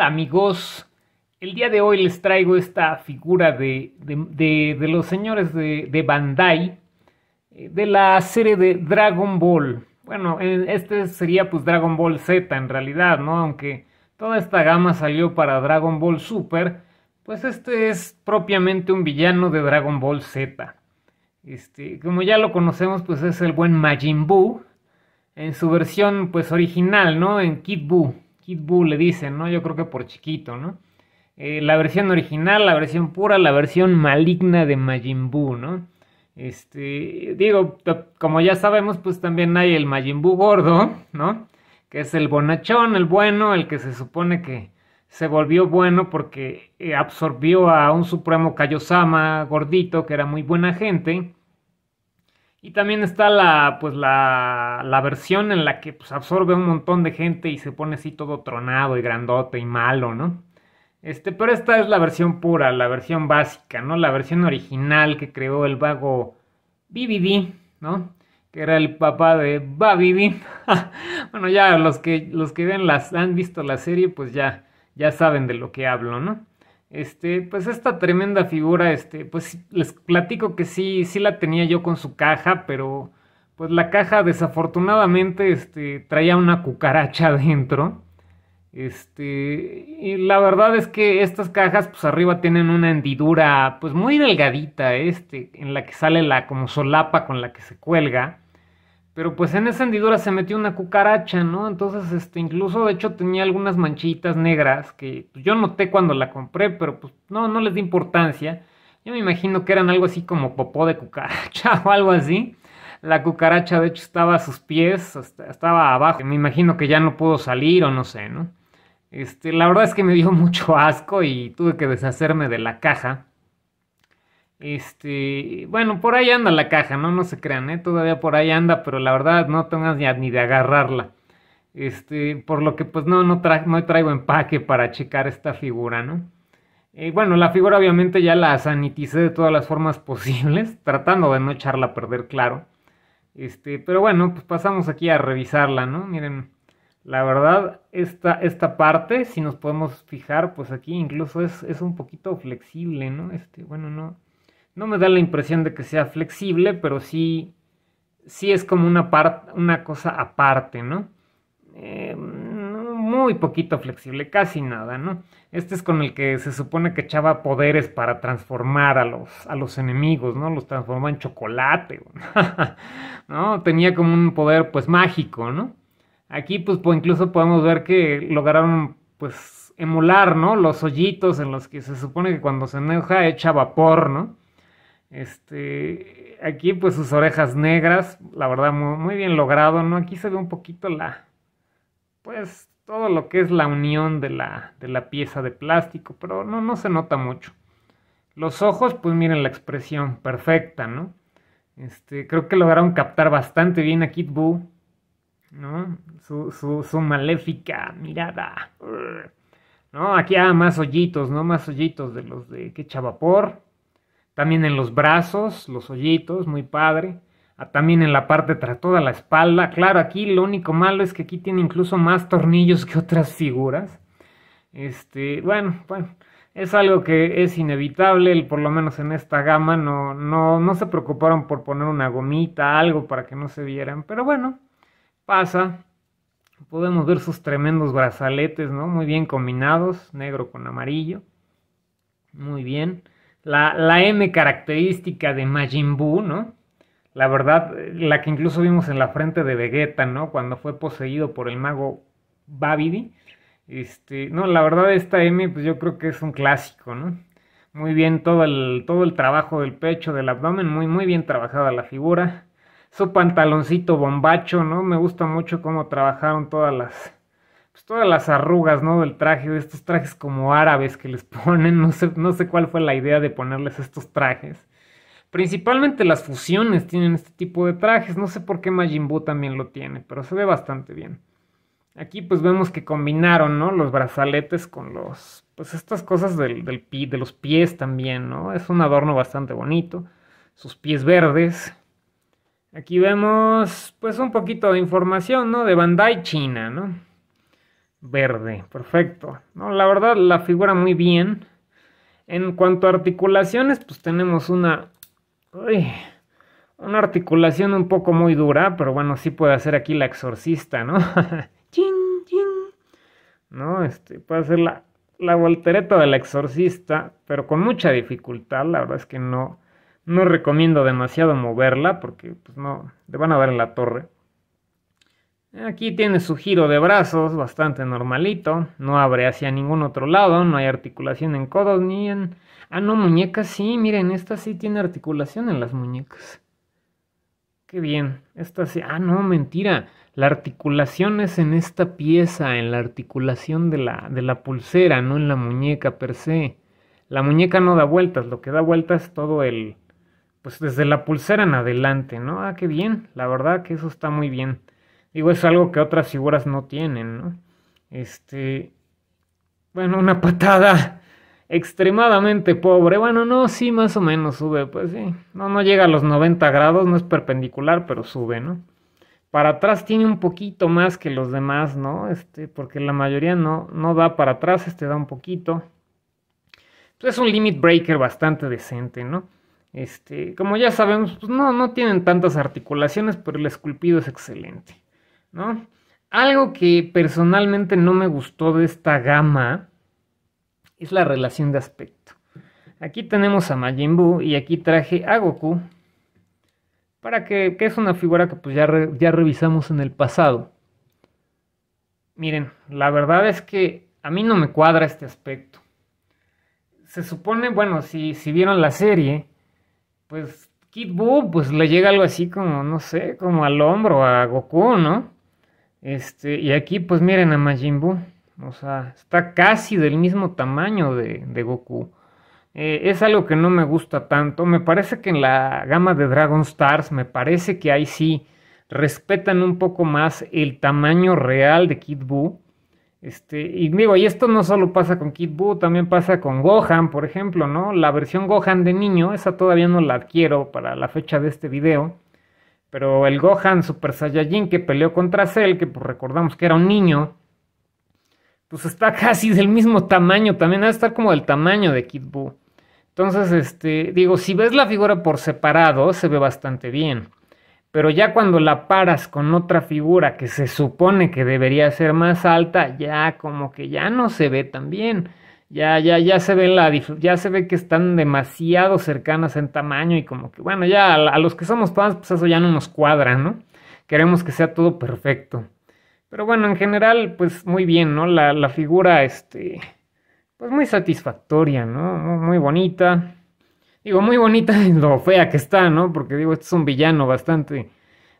amigos, el día de hoy les traigo esta figura de, de, los señores de, Bandai, eh, de la serie de Dragon Ball. Bueno, eh, este sería pues Dragon Ball Z en realidad, ¿no? Aunque toda esta gama salió para Dragon Ball Super, pues este es propiamente un villano de Dragon Ball Z. Este, como ya lo conocemos, pues es el buen Majin Buu, en su versión pues original, ¿no? En Kid Buu. Kid Buu le dicen, ¿no? Yo creo que por chiquito, ¿no? Eh, la versión original, la versión pura, la versión maligna de Majin Buu, ¿no? Este, digo, como ya sabemos, pues también hay el Majin Buu gordo, ¿no? Que es el bonachón, el bueno, el que se supone que se volvió bueno porque eh, absorbió a un supremo Kaiosama gordito, que era muy buena gente, y también está la, pues la, la versión en la que pues, absorbe un montón de gente y se pone así todo tronado y grandote y malo, ¿no? Este, pero esta es la versión pura, la versión básica, ¿no? La versión original que creó el vago BBD, ¿no? Que era el papá de Babidi. bueno, ya los que, los que ven las, han visto la serie, pues ya, ya saben de lo que hablo, ¿no? Este, pues esta tremenda figura, este, pues les platico que sí, sí la tenía yo con su caja, pero pues la caja desafortunadamente este, traía una cucaracha adentro. Este, y la verdad es que estas cajas, pues arriba tienen una hendidura, pues muy delgadita, este, en la que sale la como solapa con la que se cuelga. Pero pues en esa hendidura se metió una cucaracha, ¿no? Entonces, este, incluso de hecho tenía algunas manchitas negras que pues, yo noté cuando la compré, pero pues no, no les di importancia. Yo me imagino que eran algo así como popó de cucaracha o algo así. La cucaracha de hecho estaba a sus pies, estaba abajo. Me imagino que ya no pudo salir o no sé, ¿no? Este, la verdad es que me dio mucho asco y tuve que deshacerme de la caja. Este, bueno, por ahí anda la caja, no, no se crean, ¿eh? todavía por ahí anda, pero la verdad no tengas ni, de agarrarla. Este, por lo que pues no, no, no traigo empaque para checar esta figura, ¿no? Eh, bueno, la figura obviamente ya la saniticé de todas las formas posibles, tratando de no echarla a perder, claro. Este, pero bueno, pues pasamos aquí a revisarla, ¿no? Miren, la verdad, esta, esta parte, si nos podemos fijar, pues aquí incluso es, es un poquito flexible, ¿no? Este, bueno, no no me da la impresión de que sea flexible, pero sí, sí es como una, una cosa aparte, ¿no? Eh, muy poquito flexible, casi nada, ¿no? Este es con el que se supone que echaba poderes para transformar a los, a los enemigos, ¿no? Los transformaba en chocolate, ¿no? Tenía como un poder, pues, mágico, ¿no? Aquí, pues, pues, incluso podemos ver que lograron, pues, emular, ¿no? Los hoyitos en los que se supone que cuando se enoja echa vapor, ¿no? Este, aquí pues sus orejas negras, la verdad muy, bien logrado, ¿no? Aquí se ve un poquito la, pues todo lo que es la unión de la, de la pieza de plástico, pero no, no se nota mucho. Los ojos, pues miren la expresión, perfecta, ¿no? Este, creo que lograron captar bastante bien a Kid ¿no? Su, su, maléfica mirada, ¿no? Aquí, hay ah, más hoyitos, ¿no? Más hoyitos de los de que vapor también en los brazos, los hoyitos, muy padre. Ah, también en la parte tras toda la espalda. Claro, aquí lo único malo es que aquí tiene incluso más tornillos que otras figuras. Este, bueno, bueno, es algo que es inevitable, por lo menos en esta gama no, no, no se preocuparon por poner una gomita, algo para que no se vieran. Pero bueno, pasa. Podemos ver sus tremendos brazaletes, ¿no? Muy bien combinados, negro con amarillo. Muy bien la, la M característica de Majin Buu, ¿no? La verdad, la que incluso vimos en la frente de Vegeta, ¿no? Cuando fue poseído por el mago Babidi. Este, no, la verdad esta M pues yo creo que es un clásico, ¿no? Muy bien todo el, todo el trabajo del pecho, del abdomen, muy, muy bien trabajada la figura. Su pantaloncito bombacho, ¿no? Me gusta mucho cómo trabajaron todas las, pues, todas las arrugas, ¿no? Del traje, de estos trajes como árabes que les ponen, no sé, no sé cuál fue la idea de ponerles estos trajes. Principalmente las fusiones tienen este tipo de trajes, no sé por qué Majin Buu también lo tiene, pero se ve bastante bien. Aquí pues vemos que combinaron, ¿no? Los brazaletes con los, pues estas cosas del, del de los pies también, ¿no? Es un adorno bastante bonito. Sus pies verdes. Aquí vemos pues un poquito de información, ¿no? De Bandai China, ¿no? verde. Perfecto. No, la verdad la figura muy bien. En cuanto a articulaciones, pues tenemos una... una articulación un poco muy dura, pero bueno, sí puede hacer aquí la exorcista, ¿no? Ching chin. este, puede hacer la, la voltereta del exorcista, pero con mucha dificultad. La verdad es que no, no recomiendo demasiado moverla porque pues, no, le van a dar en la torre. Aquí tiene su giro de brazos bastante normalito, no abre hacia ningún otro lado, no hay articulación en codos ni en... Ah, no, muñecas sí, miren, esta sí tiene articulación en las muñecas. Qué bien, esta sí... Ah, no, mentira, la articulación es en esta pieza, en la articulación de la, de la pulsera, no en la muñeca per se. La muñeca no da vueltas, lo que da vueltas es todo el... Pues desde la pulsera en adelante, ¿no? Ah, qué bien, la verdad que eso está muy bien. Digo, es algo que otras figuras no tienen, ¿no? Este, bueno, una patada extremadamente pobre. Bueno, no, sí, más o menos sube, pues sí. No, no llega a los 90 grados, no es perpendicular, pero sube, ¿no? Para atrás tiene un poquito más que los demás, ¿no? Este, porque la mayoría no, no da para atrás, este da un poquito. Pues es un limit breaker bastante decente, ¿no? Este, como ya sabemos, pues no, no tienen tantas articulaciones, pero el esculpido es excelente. ¿no? Algo que personalmente no me gustó de esta gama es la relación de aspecto. Aquí tenemos a Majin Buu y aquí traje a Goku, para que, es una figura que pues ya, ya revisamos en el pasado. Miren, la verdad es que a mí no me cuadra este aspecto. Se supone, bueno, si, si vieron la serie, pues Kid Buu pues le llega algo así como, no sé, como al hombro a Goku, ¿no? Este, y aquí, pues miren a Majin Buu. O sea, está casi del mismo tamaño de, Goku. Eh, es algo que no me gusta tanto. Me parece que en la gama de Dragon Stars, me parece que ahí sí respetan un poco más el tamaño real de Kid Buu. Este, y digo, y esto no solo pasa con Kid Buu, también pasa con Gohan, por ejemplo, ¿no? La versión Gohan de niño, esa todavía no la adquiero para la fecha de este video. Pero el Gohan Super Saiyajin que peleó contra Cell, que pues recordamos que era un niño, pues está casi del mismo tamaño, también debe estar como del tamaño de Kid Buu. Entonces, este, digo, si ves la figura por separado, se ve bastante bien. Pero ya cuando la paras con otra figura que se supone que debería ser más alta, ya como que ya no se ve tan bien ya, ya, ya se ve la ya se ve que están demasiado cercanas en tamaño y como que, bueno, ya a, los que somos fans, pues eso ya no nos cuadra, ¿no? Queremos que sea todo perfecto. Pero bueno, en general, pues muy bien, ¿no? La, la figura, este, pues muy satisfactoria, ¿no? Muy, bonita. Digo, muy bonita y lo fea que está, ¿no? Porque digo, este es un villano bastante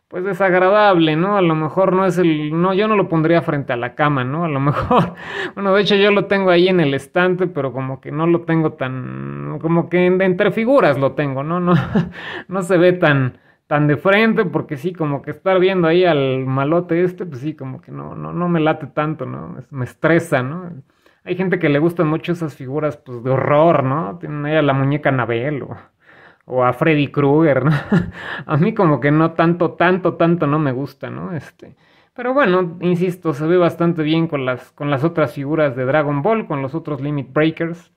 pues desagradable, ¿no? A lo mejor no es el, no, yo no lo pondría frente a la cama, ¿no? A lo mejor, bueno, de hecho yo lo tengo ahí en el estante, pero como que no lo tengo tan, como que entre figuras lo tengo, ¿no? No, no se ve tan, tan de frente, porque sí, como que estar viendo ahí al malote este, pues sí, como que no, no, no me late tanto, ¿no? Me estresa, ¿no? Hay gente que le gustan mucho esas figuras, pues, de horror, ¿no? Tienen ahí a la muñeca Nabel, o o a Freddy Krueger, ¿no? a mí como que no tanto, tanto, tanto no me gusta, ¿no? Este, pero bueno, insisto, se ve bastante bien con las, con las otras figuras de Dragon Ball, con los otros Limit Breakers.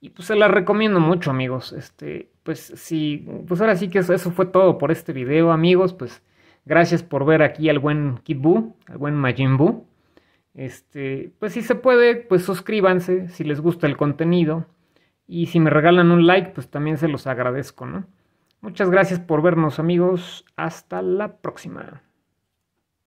Y pues se las recomiendo mucho, amigos. Este, pues sí, pues ahora sí que eso, fue todo por este video, amigos. Pues gracias por ver aquí al buen Kid Buu, al buen Majin Buu. Este, pues si se puede, pues suscríbanse si les gusta el contenido. Y si me regalan un like, pues también se los agradezco, ¿no? Muchas gracias por vernos amigos. Hasta la próxima.